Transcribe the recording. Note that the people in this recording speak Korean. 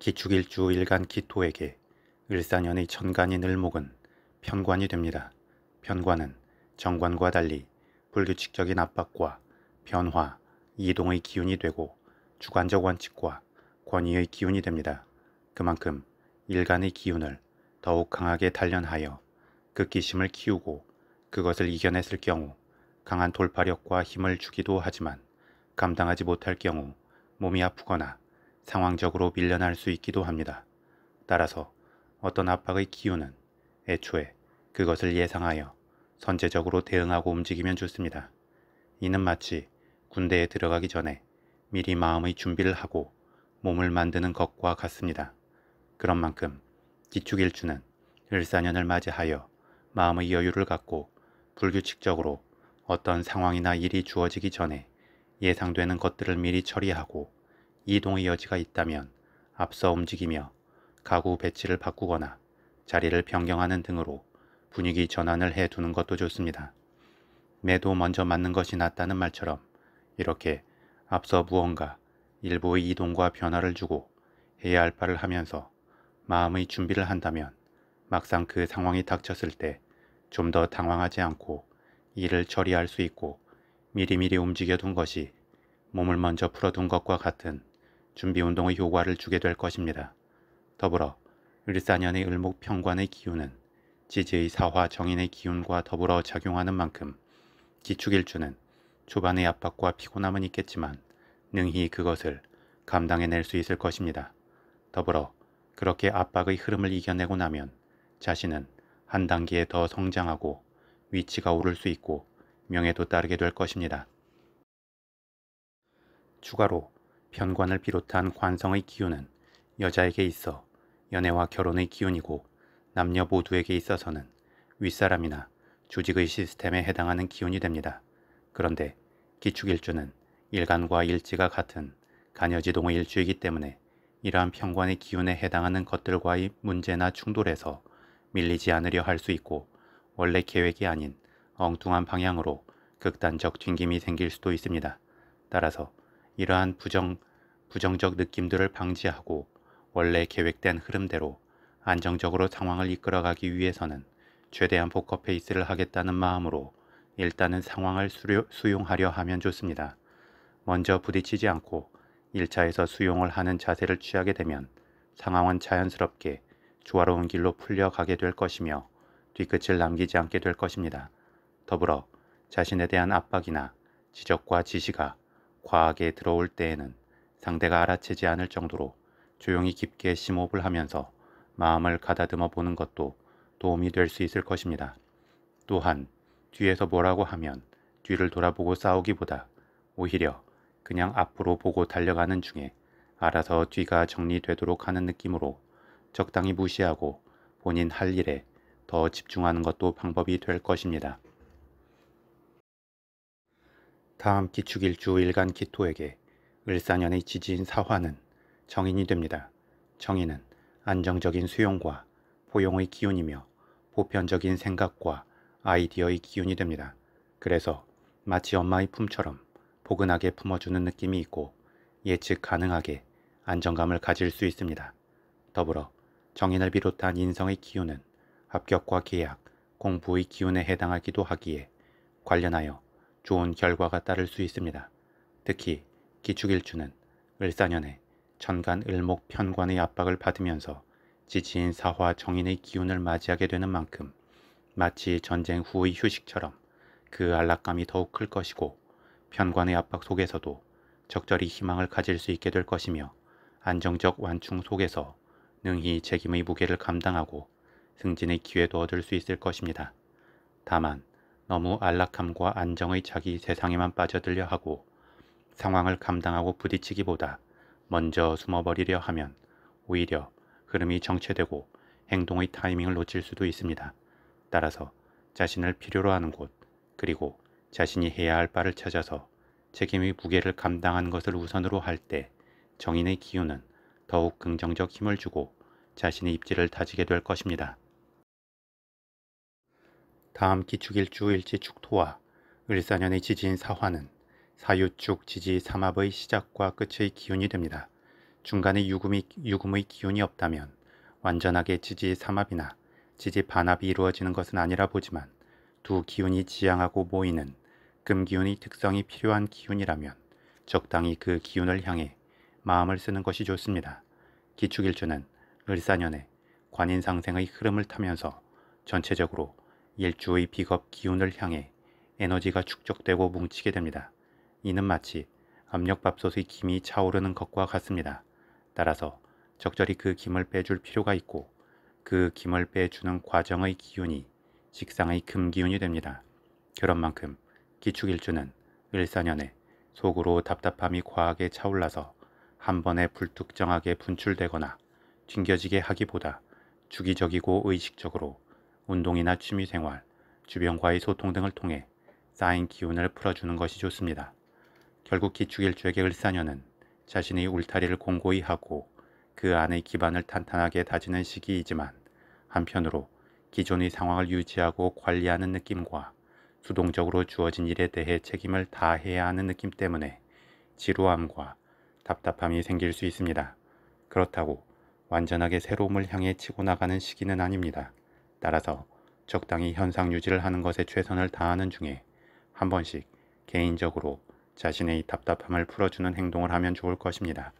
기축일주 일간 기토에게 을사년의 천간인을목은 편관이 됩니다. 편관은 정관과 달리 불규칙적인 압박과 변화, 이동의 기운이 되고 주관적 원칙과 권위의 기운이 됩니다. 그만큼 일간의 기운을 더욱 강하게 단련하여 극기심을 그 키우고 그것을 이겨냈을 경우 강한 돌파력과 힘을 주기도 하지만 감당하지 못할 경우 몸이 아프거나 상황적으로 밀려날 수 있기도 합니다. 따라서 어떤 압박의 기운은 애초에 그것을 예상하여 선제적으로 대응하고 움직이면 좋습니다. 이는 마치 군대에 들어가기 전에 미리 마음의 준비를 하고 몸을 만드는 것과 같습니다. 그런 만큼 기축일주는 을사년을 맞이하여 마음의 여유를 갖고 불규칙적으로 어떤 상황이나 일이 주어지기 전에 예상되는 것들을 미리 처리하고 이동의 여지가 있다면 앞서 움직이며 가구 배치를 바꾸거나 자리를 변경하는 등으로 분위기 전환을 해두는 것도 좋습니다. 매도 먼저 맞는 것이 낫다는 말처럼 이렇게 앞서 무언가 일부의 이동과 변화를 주고 해야 할 바를 하면서 마음의 준비를 한다면 막상 그 상황이 닥쳤을 때 좀 더 당황하지 않고 일을 처리할 수 있고 미리미리 움직여둔 것이 몸을 먼저 풀어둔 것과 같은 준비 운동의 효과를 주게 될 것입니다. 더불어 을사년의 을목평관의 기운은 지지의 사화 정인의 기운과 더불어 작용하는 만큼 기축일주는 초반의 압박과 피곤함은 있겠지만 능히 그것을 감당해낼 수 있을 것입니다. 더불어 그렇게 압박의 흐름을 이겨내고 나면 자신은 한 단계에 더 성장하고 위치가 오를 수 있고 명예도 따르게 될 것입니다. 추가로 편관을 비롯한 관성의 기운은 여자에게 있어 연애와 결혼의 기운이고 남녀 모두에게 있어서는 윗사람이나 조직의 시스템에 해당하는 기운이 됩니다. 그런데 기축일주는 일간과 일지가 같은 간여지동의 일주이기 때문에 이러한 편관의 기운에 해당하는 것들과의 문제나 충돌에서 밀리지 않으려 할 수 있고 원래 계획이 아닌 엉뚱한 방향으로 극단적 튕김이 생길 수도 있습니다. 따라서 이러한 부정 부정적 느낌들을 방지하고 원래 계획된 흐름대로 안정적으로 상황을 이끌어가기 위해서는 최대한 포커페이스를 하겠다는 마음으로 일단은 상황을 수용하려 하면 좋습니다. 먼저 부딪히지 않고 1차에서 수용을 하는 자세를 취하게 되면 상황은 자연스럽게 조화로운 길로 풀려가게 될 것이며 뒤끝을 남기지 않게 될 것입니다. 더불어 자신에 대한 압박이나 지적과 지시가 과하게 들어올 때에는 상대가 알아채지 않을 정도로 조용히 깊게 심호흡을 하면서 마음을 가다듬어 보는 것도 도움이 될 수 있을 것입니다. 또한 뒤에서 뭐라고 하면 뒤를 돌아보고 싸우기보다 오히려 그냥 앞으로 보고 달려가는 중에 알아서 뒤가 정리되도록 하는 느낌으로 적당히 무시하고 본인 할 일에 더 집중하는 것도 방법이 될 것입니다. 다음 기축일주 일간 기토에게 을사년의 지지인 사화는 정인이 됩니다. 정인은 안정적인 수용과 포용의 기운이며 보편적인 생각과 아이디어의 기운이 됩니다. 그래서 마치 엄마의 품처럼 포근하게 품어주는 느낌이 있고 예측 가능하게 안정감을 가질 수 있습니다. 더불어 정인을 비롯한 인성의 기운은 합격과 계약, 공부의 기운에 해당하기도 하기에 관련하여 좋은 결과가 따를 수 있습니다. 특히 기축일주는 을사년에 천간 을목 편관의 압박을 받으면서 지치인 사화 정인의 기운을 맞이하게 되는 만큼 마치 전쟁 후의 휴식처럼 그 안락감이 더욱 클 것이고 편관의 압박 속에서도 적절히 희망을 가질 수 있게 될 것이며 안정적 완충 속에서 능히 책임의 무게를 감당하고 승진의 기회도 얻을 수 있을 것입니다. 다만 너무 안락함과 안정의 자기 세상에만 빠져들려 하고 상황을 감당하고 부딪히기보다 먼저 숨어버리려 하면 오히려 흐름이 정체되고 행동의 타이밍을 놓칠 수도 있습니다. 따라서 자신을 필요로 하는 곳 그리고 자신이 해야 할 바를 찾아서 책임의 무게를 감당한 것을 우선으로 할 때 정인의 기운은 더욱 긍정적 힘을 주고 자신의 입지를 다지게 될 것입니다. 다음 기축일주 일지 축토와 을사년의 지진 사화는 사유축 지지 삼합의 시작과 끝의 기운이 됩니다. 중간에 유금이, 유금의 기운이 없다면 완전하게 지지 삼합이나 지지 반합이 이루어지는 것은 아니라 보지만 두 기운이 지향하고 모이는 금기운의 특성이 필요한 기운이라면 적당히 그 기운을 향해 마음을 쓰는 것이 좋습니다. 기축일주는 을사년에 관인상생의 흐름을 타면서 전체적으로 일주의 비겁 기운을 향해 에너지가 축적되고 뭉치게 됩니다. 이는 마치 압력밥솥의 김이 차오르는 것과 같습니다. 따라서 적절히 그 김을 빼줄 필요가 있고 그 김을 빼주는 과정의 기운이 직상의 금기운이 됩니다. 그런 만큼 기축일주는 을사년에 속으로 답답함이 과하게 차올라서 한 번에 불특정하게 분출되거나 튕겨지게 하기보다 주기적이고 의식적으로 운동이나 취미생활, 주변과의 소통 등을 통해 쌓인 기운을 풀어주는 것이 좋습니다. 결국 기축일주에게 을사녀는 자신의 울타리를 공고히 하고 그 안의 기반을 탄탄하게 다지는 시기이지만 한편으로 기존의 상황을 유지하고 관리하는 느낌과 수동적으로 주어진 일에 대해 책임을 다해야 하는 느낌 때문에 지루함과 답답함이 생길 수 있습니다. 그렇다고 완전하게 새로움을 향해 치고 나가는 시기는 아닙니다. 따라서 적당히 현상 유지를 하는 것에 최선을 다하는 중에 한 번씩 개인적으로 자신의 답답함을 풀어주는 행동을 하면 좋을 것입니다.